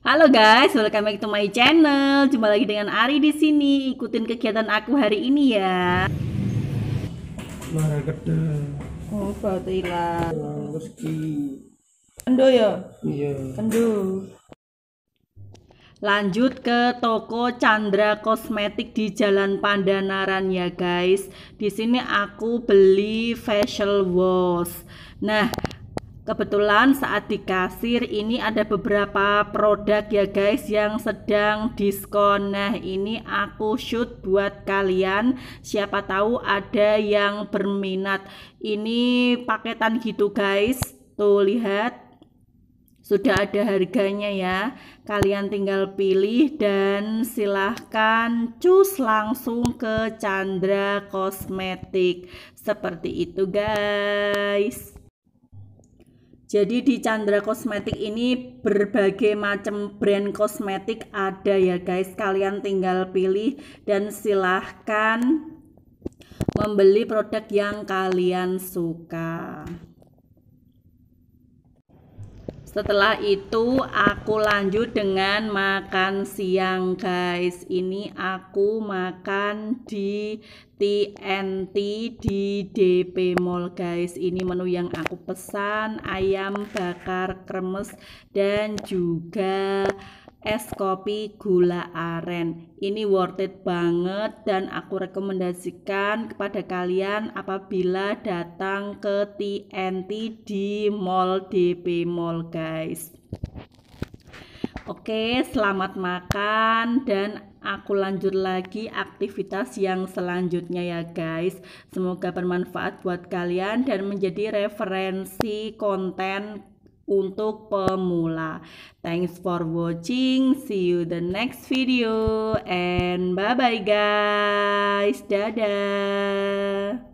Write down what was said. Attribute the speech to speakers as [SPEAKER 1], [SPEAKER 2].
[SPEAKER 1] Halo guys, welcome back to my channel. Jumpa lagi dengan Ari di sini. Ikutin kegiatan aku hari ini ya. Mara gede. Oh, Kendo ya? Iya. Kendo. Lanjut ke toko Chandra Kosmetik di Jalan Pandanaran ya guys. Di sini aku beli facial wash. Nah, Kebetulan saat di kasir ini ada beberapa produk ya guys yang sedang diskon. Nah, ini aku shoot buat kalian. Siapa tahu ada yang berminat. Ini paketan gitu guys. Tuh lihat. Sudah ada harganya ya. Kalian tinggal pilih dan silahkan cus langsung ke Chandra Kosmetik. Seperti itu guys. Jadi di Chandra Kosmetik ini berbagai macam brand kosmetik ada ya guys. Kalian tinggal pilih dan silahkan membeli produk yang kalian suka. Setelah itu aku lanjut dengan makan siang guys. Ini aku makan di TNT di DP Mall guys. Ini menu yang aku pesan ayam bakar kremes dan juga es kopi gula aren. Ini worth it banget dan aku rekomendasikan kepada kalian apabila datang ke TNT di Mall DP Mall guys. Oke, selamat makan dan aku lanjut lagi aktivitas yang selanjutnya ya guys semoga bermanfaat buat kalian dan menjadi referensi konten untuk pemula. Thanks for watching. See you the next video and bye bye guys. Dadah.